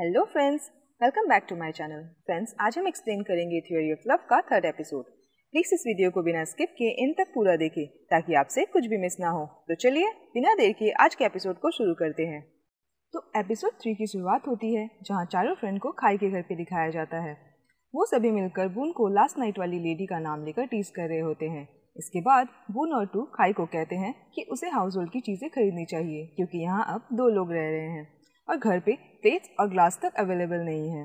hello friends welcome back to my channel friends आज हम explain करेंगे थ्योरी ऑफ लव का थर्ड एपिसोड प्लीज इस वीडियो को बिना स्किप किए इन तक पूरा देखें ताकि आपसे कुछ भी मिस ना हो तो चलिए बिना देर के आज के एपिसोड को शुरू करते हैं तो एपिसोड थ्री की शुरुआत होती है जहाँ चारों फ्रेंड को खाई के घर पर दिखाया जाता है वो सभी मिलकर बून को लास्ट नाइट वाली लेडी का नाम लेकर टीज कर रहे होते हैं इसके बाद बून और टू खाई को कहते हैं कि उसे हाउस होल्ड की चीज़ें खरीदनी चाहिए क्योंकि यहाँ अब दो लोग रह रहे हैं और घर पे प्लेट्स और ग्लास तक अवेलेबल नहीं है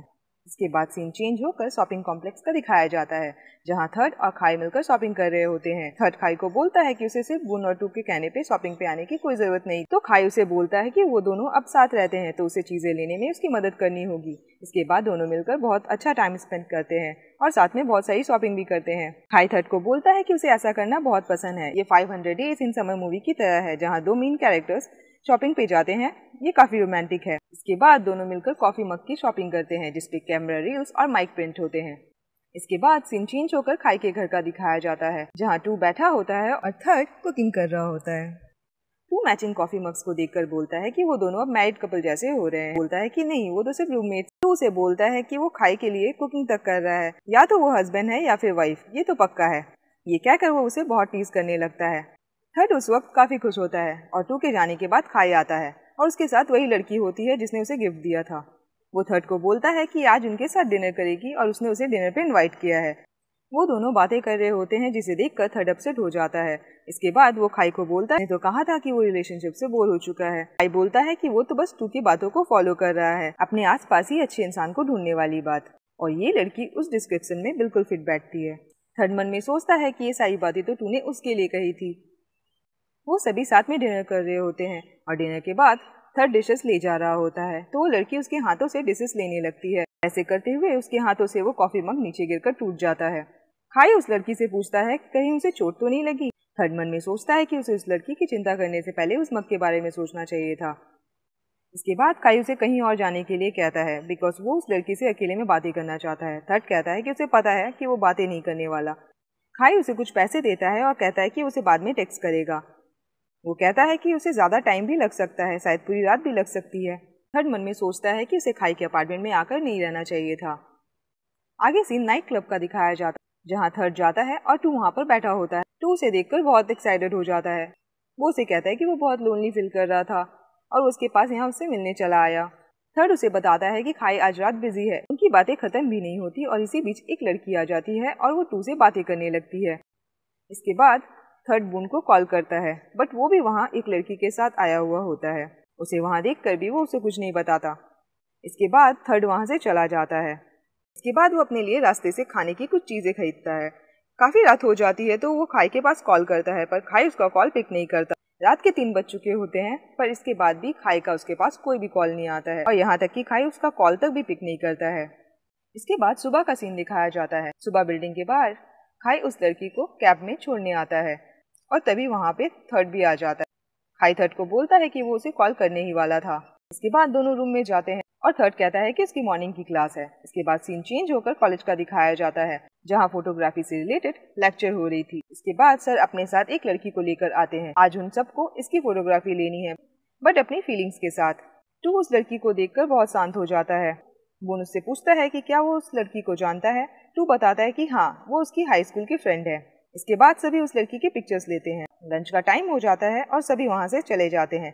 इसके बाद सीन चेंज होकर शॉपिंग कॉम्प्लेक्स का दिखाया जाता है जहां थर्ड और खाई मिलकर शॉपिंग कर रहे होते हैं थर्ड खाई को बोलता है कि उसे सिर्फ बुन और टू के कहने पे शॉपिंग पे आने की कोई जरूरत नहीं तो खाई उसे बोलता है कि वो दोनों अब साथ रहते हैं तो उसे चीजें लेने में उसकी मदद करनी होगी इसके बाद दोनों मिलकर बहुत अच्छा टाइम स्पेंड करते हैं और साथ में बहुत सारी शॉपिंग भी करते हैं खाई थर्ड को बोलता है की उसे ऐसा करना बहुत पसंद है ये five hundred days in summer movie की तरह है जहाँ दो मेन कैरेक्टर्स शॉपिंग पे जाते हैं ये काफी रोमांटिक है इसके बाद दोनों मिलकर कॉफी मग की शॉपिंग करते हैं जिसपे कैमरा रील्स और माइक प्रिंट होते हैं इसके बाद सीन चेंज होकर खाई के घर का दिखाया जाता है जहाँ टू बैठा होता है और थर्ड कुकिंग कर रहा होता है टू मैचिंग कॉफी मग्स को देखकर बोलता है कि वो दोनों अब मैरिड कपल जैसे हो रहे हैं बोलता है कि नहीं वो तो सिर्फ रूममेट टू से बोलता है कि वो खाई के लिए कुकिंग तक कर रहा है या तो वो हस्बैंड है या फिर वाइफ ये तो पक्का है ये क्या कर वो उसे बहुत टीज करने लगता है थर्ड उस वक्त काफी खुश होता है और टू के जाने के बाद खाई आता है और उसके साथ वही लड़की होती है जिसने उसे गिफ्ट दिया था वो थर्ड को बोलता है कि आज उनके साथ डिनर करेगी और उसने उसे डिनर पे इनवाइट किया है वो दोनों बातें कर रहे होते हैं जिसे देखकर थर्ड अपसेट हो जाता है इसके बाद वो खाई को बोलता है तो कहा था कि वो रिलेशनशिप से बोर हो चुका है खाई बोलता है कि वो तो बस टू की बातों को फॉलो कर रहा है अपने आसपास ही अच्छे इंसान को ढूंढने वाली बात और ये लड़की उस डिस्क्रिप्शन में बिल्कुल फिट बैठती है थर्ड मन में सोचता है कि ये सारी बातें तो तूने उसके लिए कही थी वो सभी साथ में डिनर कर रहे होते हैं और डिनर के बाद थर्ड डिशेस ले जा रहा होता है तो वो लड़की उसके हाथों से डिशेस लेने लगती है ऐसे करते हुए उसके हाथों से वो कॉफी मग नीचे कर टूट जाता है खाई उस लड़की से पूछता है कहीं उसे चोट तो नहीं लगी थर्ड मन में सोचता है कि उसे उस लड़की की चिंता करने से पहले उस मग के बारे में सोचना चाहिए था इसके बाद काई उसे कहीं और जाने के लिए कहता है बिकॉज वो उस लड़की से अकेले में बातें करना चाहता है थर्ड कहता है कि उसे पता है कि वो बातें नहीं करने वाला खाई उसे कुछ पैसे देता है और कहता है कि उसे बाद में टेक्स करेगा वो कहता है कि उसे ज़्यादा टाइम भी लग सकता है शायद पूरी रात भी लग सकती है थर्ड मन में सोचता है कि उसे खाई के अपार्टमेंट में आकर नहीं रहना चाहिए था आगे सीन नाइट क्लब का दिखाया जाता है जहाँ थर्ड जाता है और टू वहाँ पर बैठा होता है टू उसे देखकर बहुत एक्साइटेड हो जाता है वो उसे कहता है कि वो बहुत लोनली फील कर रहा था और उसके पास यहाँ उससे मिलने चला आया थर्ड उसे बताता है कि खाई आज रात बिजी है उनकी बातें खत्म भी नहीं होती और इसी बीच एक लड़की आ जाती है और वो टू से बातें करने लगती है इसके बाद थर्ड बून को कॉल करता है बट वो भी वहाँ एक लड़की के साथ आया हुआ होता है उसे वहाँ देख कर भी वो उसे कुछ नहीं बताता इसके बाद थर्ड वहाँ से चला जाता है इसके बाद वो अपने लिए रास्ते से खाने की कुछ चीज़ें खरीदता है काफ़ी रात हो जाती है तो वो खाई के पास कॉल करता है पर खाई उसका कॉल पिक नहीं करता रात के तीन बज चुके होते हैं पर इसके बाद भी खाई का उसके पास कोई भी कॉल नहीं आता है और यहाँ तक कि खाई उसका कॉल तक भी पिक नहीं करता है इसके बाद सुबह का सीन दिखाया जाता है सुबह बिल्डिंग के बाहर खाई उस लड़की को कैब में छोड़ने आता है और तभी वहाँ पे थर्ड भी आ जाता है हाई थर्ड को बोलता है कि वो उसे कॉल करने ही वाला था इसके बाद दोनों रूम में जाते हैं और थर्ड कहता है कि इसकी मॉर्निंग की क्लास है इसके बाद सीन चेंज होकर कॉलेज का दिखाया जाता है जहाँ फोटोग्राफी से रिलेटेड लेक्चर हो रही थी इसके बाद सर अपने साथ एक लड़की को लेकर आते हैं आज उन सबको इसकी फोटोग्राफी लेनी है बट अपनी फीलिंग्स के साथ टू तो उस लड़की को देखकर बहुत शांत हो जाता है बोन उससे पूछता है कि क्या वो उस लड़की को जानता है टू तो बताता है कि हाँ वो उसकी हाई स्कूल की फ्रेंड है इसके बाद सभी उस लड़की के पिक्चर्स लेते हैं लंच का टाइम हो जाता है और सभी वहाँ से चले जाते हैं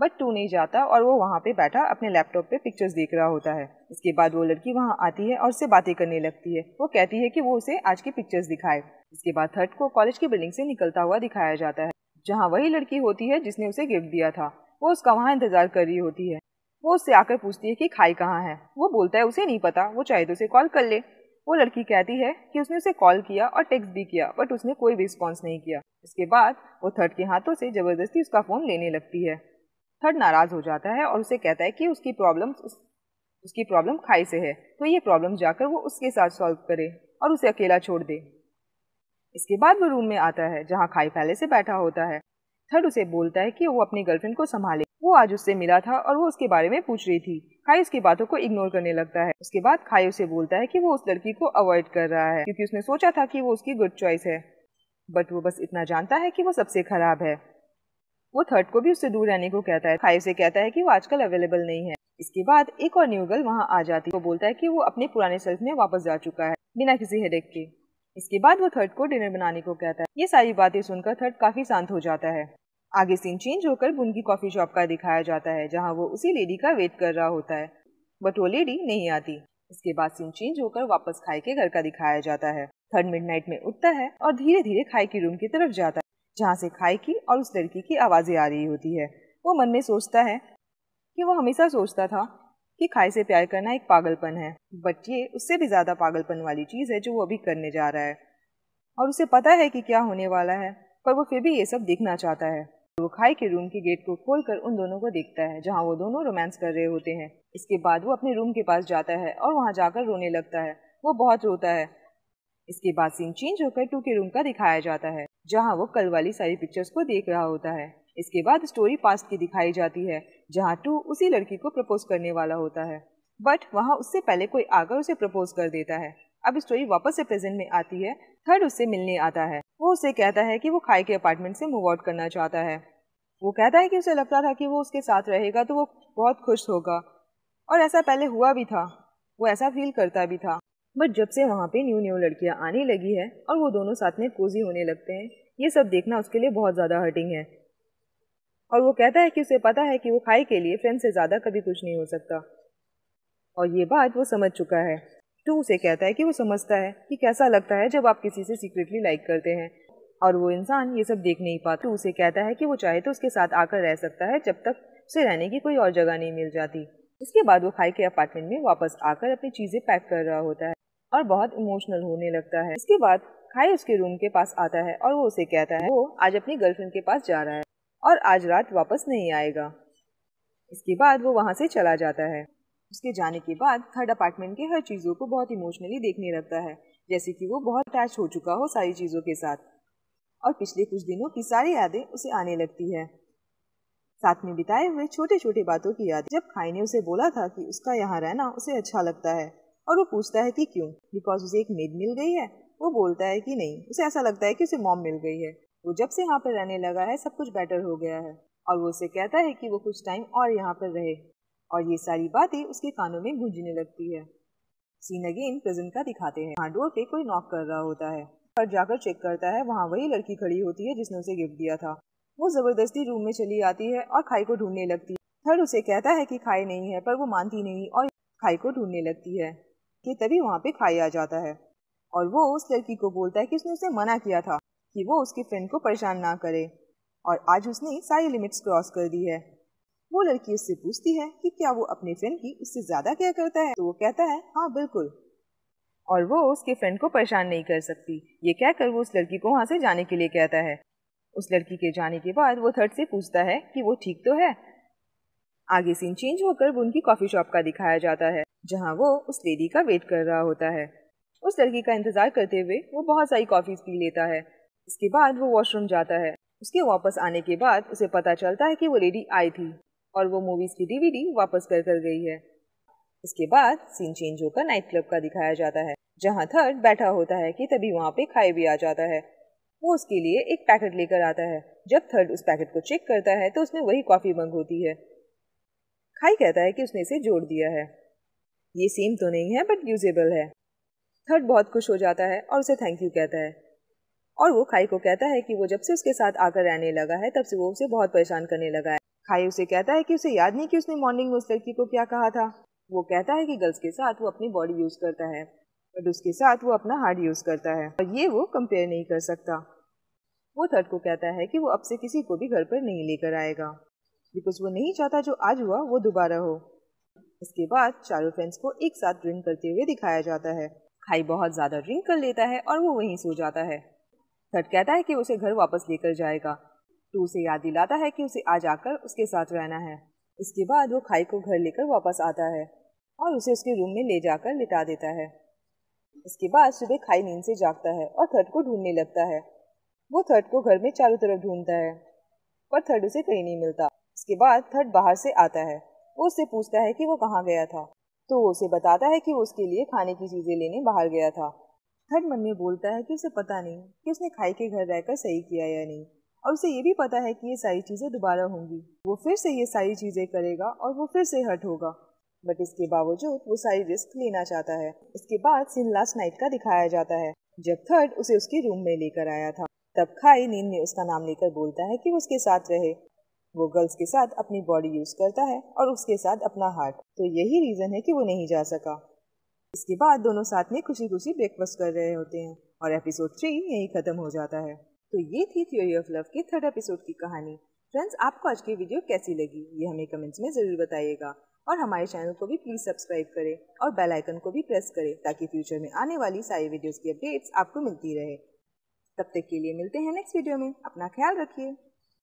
बट टू नहीं जाता और वो वहाँ पे बैठा अपने लैपटॉप पे पिक्चर्स देख रहा होता है इसके बाद वो लड़की वहाँ आती है और उससे बातें करने लगती है वो कहती है कि वो उसे आज की पिक्चर्स दिखाए इसके बाद थर्ड को कॉलेज की बिल्डिंग से निकलता हुआ दिखाया जाता है जहाँ वही लड़की होती है जिसने उसे गिफ्ट दिया था वो उसका वहाँ इंतजार कर रही होती है वो उससे आकर पूछती है कि खाई कहाँ है वो बोलता है उसे नहीं पता वो चाहे तो उसे कॉल कर ले वो लड़की कहती है कि उसने उसे कॉल किया और टेक्स्ट भी किया बट उसने कोई रिस्पॉन्स नहीं किया इसके बाद वो थर्ड के हाथों से ज़बरदस्ती उसका फ़ोन लेने लगती है थर्ड नाराज़ हो जाता है और उसे कहता है कि उसकी प्रॉब्लम उस, उसकी प्रॉब्लम खाई से है तो ये प्रॉब्लम जाकर वो उसके साथ सॉल्व करे और उसे अकेला छोड़ दे इसके बाद वो रूम में आता है जहाँ खाई पहले से बैठा होता है थर्ड उसे बोलता है कि वो अपनी गर्लफ्रेंड को संभाले वो आज उससे मिला था और वो उसके बारे में पूछ रही थी खाई उसकी बातों को इग्नोर करने लगता है उसके बाद खाई उसे बोलता है कि वो उस लड़की को अवॉइड कर रहा है क्योंकि उसने सोचा था कि वो उसकी गुड चॉइस है बट वो बस इतना जानता है कि वो सबसे खराब है वो थर्ड को भी उससे दूर रहने को कहता है खाई से कहता है कि वो आजकल अवेलेबल नहीं है इसके बाद एक और न्यू गर्ल वहाँ आ जाती है वो बोलता है कि वो अपने पुराने सेल्फ में वापस जा चुका है बिना किसी हेडेक के इसके बाद वो थर्ड को डिनर बनाने को कहता है ये सारी बातें सुनकर थर्ड काफी शांत हो जाता है आगे सीन चेंज होकर बुनकी कॉफ़ी शॉप का दिखाया जाता है जहाँ वो उसी लेडी का वेट कर रहा होता है बट वो लेडी नहीं आती इसके बाद सीन चेंज होकर वापस खाई के घर का दिखाया जाता है थर्ड मिडनाइट में उठता है और धीरे धीरे खाई की रूम की तरफ जाता है जहाँ से खाई की और उस लड़की की आवाज़ें आ रही होती है वो मन में सोचता है कि वो हमेशा सोचता था कि खाई से प्यार करना एक पागलपन है बट ये उससे भी ज़्यादा पागलपन वाली चीज़ है जो वो अभी करने जा रहा है और उसे पता है कि क्या होने वाला है पर वो फिर भी ये सब देखना चाहता है वो खाई के रूम के गेट को कर उन दोनों को देखता है जहाँ वो दोनों रोमांस कर रहे होते हैं इसके बाद वो अपने रूम के पास जाता है और वहाँ जाकर रोने लगता है वो बहुत रोता है इसके बाद सीन चेंज होकर टू के रूम का दिखाया जाता है जहाँ वो कल वाली सारी पिक्चर्स को देख रहा होता है इसके बाद स्टोरी पास्ट की दिखाई जाती है जहाँ टू उसी लड़की को प्रपोज करने वाला होता है बट वहाँ उससे पहले कोई आकर उसे प्रपोज कर देता है अब स्टोरी वापस से प्रेजेंट में आती है थर्ड उससे मिलने आता है उसे उससे कहता है कि वो खाई के अपार्टमेंट से मूव आउट करना चाहता है वो कहता है कि उसे लगता था कि वो उसके साथ रहेगा तो वो बहुत खुश होगा और ऐसा पहले हुआ भी था वो ऐसा फील करता भी था बट जब से वहाँ पे न्यू न्यू लड़कियाँ आने लगी है और वो दोनों साथ में कोजी होने लगते हैं ये सब देखना उसके लिए बहुत ज़्यादा हर्टिंग है और वो कहता है कि उसे पता है कि वो खाई के लिए फ्रेंड से ज़्यादा कभी कुछ नहीं हो सकता और ये बात वो समझ चुका है टू तो उसे कहता है कि वो समझता है कि कैसा लगता है जब आप किसी से सीक्रेटली लाइक करते हैं और वो इंसान ये सब देख नहीं पाता तो उसे कहता है कि वो चाहे तो उसके साथ आकर रह सकता है जब तक उसे रहने की कोई और जगह नहीं मिल जाती इसके बाद वो खाई के अपार्टमेंट में वापस आकर अपनी चीज़ें पैक कर रहा होता है और बहुत इमोशनल होने लगता है इसके बाद खाई उसके रूम के पास आता है और वो उसे कहता है वो आज अपनी गर्लफ्रेंड के पास जा रहा है और आज रात वापस नहीं आएगा इसके बाद वो वहाँ से चला जाता है उसके जाने के बाद थर्ड अपार्टमेंट के हर चीज़ों को बहुत इमोशनली देखने लगता है जैसे कि वो बहुत अटैच हो चुका हो सारी चीज़ों के साथ और पिछले कुछ दिनों की सारी यादें उसे आने लगती है साथ में बिताए हुए छोटे छोटे बातों की याद जब खाई ने उसे बोला था कि उसका यहाँ रहना उसे अच्छा लगता है और वो पूछता है कि क्यों बिकॉज उसे एक मेड मिल गई है वो बोलता है कि नहीं उसे ऐसा लगता है कि उसे मॉम मिल गई है वो जब से यहाँ पर रहने लगा है सब कुछ बेटर हो गया है और वो उसे कहता है कि वो कुछ टाइम और यहाँ पर रहे और ये सारी बातें उसके कानों में गूंजने लगती है सीन अगेन प्रेजेंट का दिखाते हैं हाँ डोर पे कोई नॉक कर रहा होता है पर जाकर चेक करता है वहाँ वही लड़की खड़ी होती है जिसने उसे गिफ्ट दिया था वो ज़बरदस्ती रूम में चली आती है और खाई को ढूंढने लगती है थर्ड उसे कहता है कि खाई नहीं है पर वो मानती नहीं और खाई को ढूंढने लगती है कि तभी वहाँ पे खाई आ जाता है और वो उस लड़की को बोलता है कि उसने उसे मना किया था कि वो उसके फ्रेंड को परेशान ना करे और आज उसने सारी लिमिट्स क्रॉस कर दी है वो लड़की उससे पूछती है कि क्या वो अपने फ्रेंड की उससे ज़्यादा केयर करता है तो वो कहता है हाँ बिल्कुल और वो उसके फ्रेंड को परेशान नहीं कर सकती ये कहकर वो उस लड़की को वहाँ से जाने के लिए कहता है उस लड़की के जाने के बाद वो थर्ड से पूछता है कि वो ठीक तो है आगे सीन चेंज होकर वो उनकी कॉफ़ी शॉप का दिखाया जाता है जहाँ वो उस लेडी का वेट कर रहा होता है उस लड़की का इंतज़ार करते हुए वो बहुत सारी कॉफी पी लेता है इसके बाद वो वॉशरूम जाता है उसके वापस आने के बाद उसे पता चलता है कि वो लेडी आई थी और वो मूवीज़ की डीवीडी वापस कर कर गई है इसके बाद सीन चेंज होकर नाइट क्लब का दिखाया जाता है जहाँ थर्ड बैठा होता है कि तभी वहाँ पे खाई भी आ जाता है वो उसके लिए एक पैकेट लेकर आता है जब थर्ड उस पैकेट को चेक करता है तो उसमें वही कॉफ़ी मंग होती है खाई कहता है कि उसने इसे जोड़ दिया है ये सेम तो नहीं है बट यूजेबल है थर्ड बहुत खुश हो जाता है और उसे थैंक यू कहता है और वो खाई को कहता है कि वो जब से उसके साथ आकर रहने लगा है तब से वो उसे बहुत परेशान करने लगा है खाई उसे कहता है कि उसे याद नहीं कि उसने मॉर्निंग में उस लड़की को क्या कहा था वो कहता है कि गर्ल्स के साथ वो अपनी बॉडी यूज़ करता है बट उसके साथ वो अपना हार्ड यूज़ करता है और ये वो कंपेयर नहीं कर सकता वो थर्ड को कहता है कि वो अब से किसी को भी घर पर नहीं लेकर आएगा बिकॉज वो नहीं चाहता जो आज हुआ वो दोबारा हो इसके बाद चारों फ्रेंड्स को एक साथ ड्रिंक करते हुए दिखाया जाता है खाई बहुत ज़्यादा ड्रिंक कर लेता है और वो वहीं सो जाता है थर्ड कहता है कि उसे घर वापस लेकर जाएगा टू उसे याद दिलाता है कि उसे आज आकर उसके साथ रहना है इसके बाद वो खाई को घर लेकर वापस आता है और उसे उसके रूम में ले जाकर लिटा देता है इसके बाद सुबह खाई नींद से जागता है और थर्ड को ढूंढने लगता है वो थर्ड को घर में चारों तरफ ढूंढता है पर थर्ड उसे कहीं नहीं मिलता इसके बाद थर्ड बाहर से आता है वो उससे पूछता है कि वो कहाँ गया था तो वो उसे बताता है कि वो उसके लिए खाने की चीज़ें लेने बाहर गया था थर्ड मन में बोलता है कि उसे पता नहीं कि उसने खाई के घर रहकर सही किया या नहीं और उसे ये भी पता है कि ये सारी चीज़ें दोबारा होंगी वो फिर से ये सारी चीज़ें करेगा और वो फिर से हट होगा बट इसके बावजूद वो सारी रिस्क लेना चाहता है इसके बाद सीन लास्ट नाइट का दिखाया जाता है जब थर्ड उसे उसके रूम में लेकर आया था तब खाई नींद में उसका नाम लेकर बोलता है कि वो उसके साथ रहे वो गर्ल्स के साथ अपनी बॉडी यूज करता है और उसके साथ अपना हार्ट तो यही रीज़न है कि वो नहीं जा सका इसके बाद दोनों साथ में खुशी खुशी ब्रेकफास्ट कर रहे होते हैं और एपिसोड थ्री यही ख़त्म हो जाता है तो ये थी थ्योरी ऑफ लव के थर्ड एपिसोड की कहानी फ्रेंड्स आपको आज की वीडियो कैसी लगी ये हमें कमेंट्स में ज़रूर बताइएगा और हमारे चैनल को भी प्लीज़ सब्सक्राइब करें और बेल आइकन को भी प्रेस करें ताकि फ्यूचर में आने वाली सारी वीडियोस की अपडेट्स आपको मिलती रहे तब तक के लिए मिलते हैं नेक्स्ट वीडियो में अपना ख्याल रखिए